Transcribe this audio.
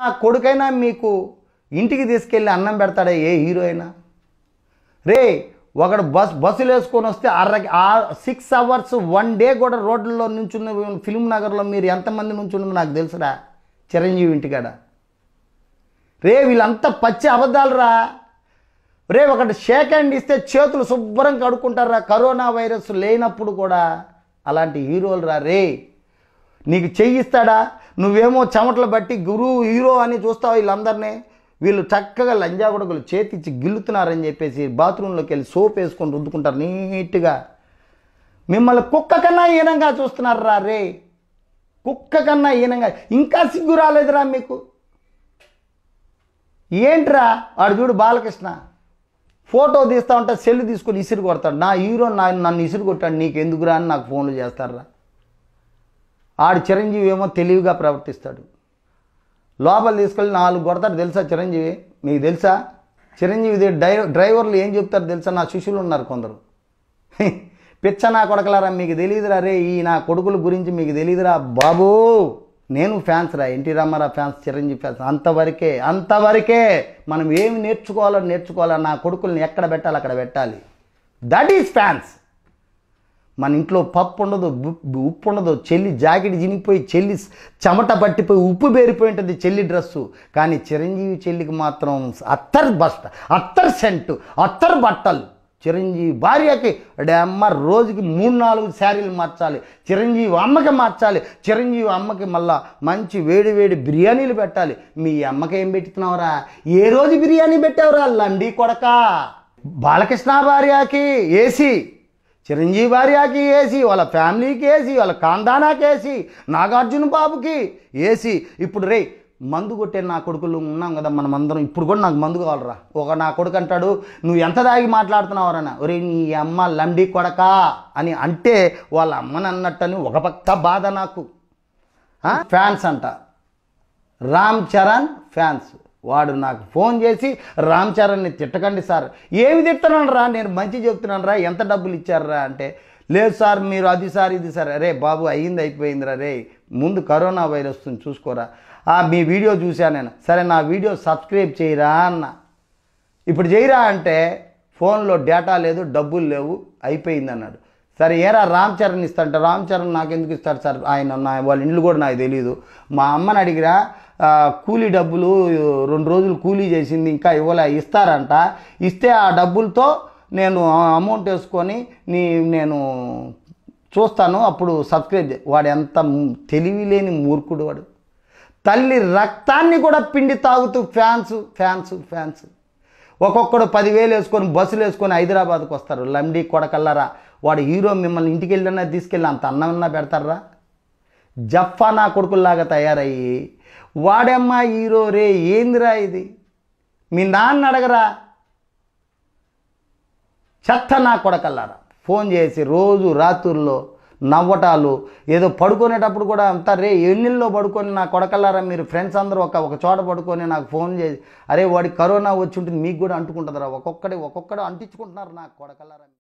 నా కొడుకైనా మీకు ఇంటికి తీసుకెళ్ళి అన్నం పెడతాడా ఏ హీరో అయినా రే ఒకడు బస్ బస్సులు వేసుకొని వస్తే ఆ సిక్స్ అవర్స్ వన్ డే కూడా రోడ్లలో నుంచున్న ఫిల్మ్ నగర్లో మీరు ఎంతమంది నుంచున్నది నాకు తెలుసురా చిరంజీవి ఇంటికాడ రే వీళ్ళంతా పచ్చి అబద్ధాలురా రే ఒకటి షేక్ హ్యాండ్ ఇస్తే చేతులు శుభ్రం కడుక్కుంటారా కరోనా వైరస్ లేనప్పుడు కూడా అలాంటి హీరోలు రా రే నీకు చెయ్యిస్తాడా నువ్వేమో చెమటలు బట్టి గురువు హీరో అని చూస్తావు వీళ్ళందరినీ వీళ్ళు చక్కగా లంజా కొడుకులు చేతిచ్చి గిల్లుతున్నారని చెప్పేసి బాత్రూంలోకి వెళ్ళి సోప్ వేసుకొని రుద్దుకుంటారు నీట్గా మిమ్మల్ని కుక్క కన్నా ఈనంగా చూస్తున్నారా రే కుక్క కన్నా ఈనంగా ఇంకా సిగ్గు రాలేదురా మీకు ఏంట్రా వాడు చూడు బాలకృష్ణ ఫోటో తీస్తా ఉంటే సెల్ తీసుకొని ఇసురు కొడతాడు నా హీరో నా నన్ను ఇసురు కొట్టాడు నీకు ఎందుకురా అని నాకు ఫోన్లు చేస్తారా ఆడు చిరంజీవి ఏమో తెలివిగా ప్రవర్తిస్తాడు లోపల తీసుకెళ్ళి నాలుగు కొడతాడు తెలుసా చిరంజీవి మీకు తెలుసా చిరంజీవి డ్రైవర్ డ్రైవర్లు ఏం చెప్తారు తెలుసా నా శిష్యులు ఉన్నారు కొందరు పిచ్చ నా కొడకలారా మీకు తెలియదురా రే ఈ నా కొడుకుల గురించి మీకు తెలియదురా బాబు నేను ఫ్యాన్స్ రా NT Rama Rao fans Chiranjeevi fans అంతవరకే అంతవరకే మనం ఏమి నేర్చుకోవాలో నేర్చుకోవాలో నా కొడుకుల్ని ఎక్కడ పెట్టాలి అక్కడ పెట్టాలి దట్ ఈజ్ ఫ్యాన్స్ మన ఇంట్లో పప్పు ఉండదు ఉప్పు ఉండదు చెల్లి జాకెట్ జినిగిపోయి చెల్లి చెమట పట్టిపోయి ఉప్పు పేరిపోయి ఉంటుంది చెల్లి డ్రెస్సు కానీ చిరంజీవి చెల్లికి మాత్రం అత్తర్ బస్ట అత్తర్ సెంటు అత్తర్ బట్టలు చిరంజీవి భార్యకి అమ్మ రోజుకి మూడు నాలుగు శారీలు మార్చాలి చిరంజీవి అమ్మకి మార్చాలి చిరంజీవి అమ్మకి మళ్ళా మంచి వేడి వేడి బిర్యానీలు పెట్టాలి మీ అమ్మకి ఏం పెట్టుతున్నావురా ఏ రోజు బిర్యానీ పెట్టావురా లండి కొడక బాలకృష్ణ భార్యకి ఏసీ చిరంజీవి భార్యకి వేసి వాళ్ళ ఫ్యామిలీకి వేసి వాళ్ళ కాందానాకి వేసి నాగార్జున బాబుకి వేసి ఇప్పుడు రే మందు కొట్టే నా కొడుకులు ఉన్నాం కదా మనం అందరం ఇప్పుడు కూడా నాకు మందు కావాలరా ఒక నా కొడుకు అంటాడు నువ్వు ఎంత దాగి మాట్లాడుతున్నావరన్న ఒరే నీ అమ్మ లండి కొడకా అని అంటే వాళ్ళ అమ్మని అన్నట్టని ఒక పక్క బాధ నాకు ఫ్యాన్స్ అంట రామ్ చరణ్ ఫ్యాన్స్ వాడు నాకు ఫోన్ చేసి రామ్ చరణ్ని తిట్టకండి సార్ ఏమి తిట్టనాను రా నేను మంచి చెప్తున్నాను రా ఎంత డబ్బులు ఇచ్చారా అంటే లేదు సార్ మీరు అది సార్ ఇది సార్ అరే బాబు అయ్యింది అయిపోయిందిరా రే ముందు కరోనా వైరస్ చూసుకోరా ఆ మీ వీడియో చూశాను నేను సరే నా వీడియో సబ్స్క్రైబ్ చేయరా అన్న ఇప్పుడు చేయరా అంటే ఫోన్లో డేటా లేదు డబ్బులు లేవు అయిపోయింది అన్నాడు సరే ఏరా రామ్ చరణ్ ఇస్తాడంట రామ్ చరణ్ నాకు ఎందుకు ఇస్తాడు సార్ ఆయన నా వాళ్ళ ఇండ్లు కూడా నాకు తెలియదు మా అమ్మని అడిగిరా కూలీ డబ్బులు రెండు రోజులు కూలీ చేసింది ఇంకా ఇవ్వలే ఇస్తారంట ఇస్తే ఆ డబ్బులతో నేను అమౌంట్ వేసుకొని నీ నేను చూస్తాను అప్పుడు సబ్స్క్రైబ్ వాడు ఎంత తెలివి లేని మూర్ఖుడు వాడు తల్లి రక్తాన్ని కూడా పిండి తాగుతూ ఫ్యాన్స్ ఫ్యాన్స్ ఫ్యాన్స్ ఒక్కొక్కడు పదివేలు వేసుకొని బస్సులు వేసుకొని హైదరాబాద్కు వస్తారు లండి కొడకల్లరా వాడు హీరో మిమ్మల్ని ఇంటికి వెళ్ళినా తీసుకెళ్ళి అంత అన్నమన్నా పెడతారా జఫా నా కొడుకుల్లాగా తయారయ్యి వాడమ్మా హీరో రే ఏందిరా ఇది మీ నాన్న అడగరా చెత్త నా కొడకల్లారా ఫోన్ చేసి రోజు రాత్రుల్లో నవ్వటాలు ఏదో పడుకునేటప్పుడు కూడా అంతా రే ఎన్నిల్లో పడుకొని నా కొడకల్లారా మీరు ఫ్రెండ్స్ అందరూ ఒక ఒక చోట పడుకొని నాకు ఫోన్ చేసి అరే వాడి కరోనా వచ్చి ఉంటుంది మీకు కూడా అంటుకుంటుందిరా ఒక్కొక్కడే ఒక్కొక్కడే అంటించుకుంటున్నారు నా కొడకల్లారా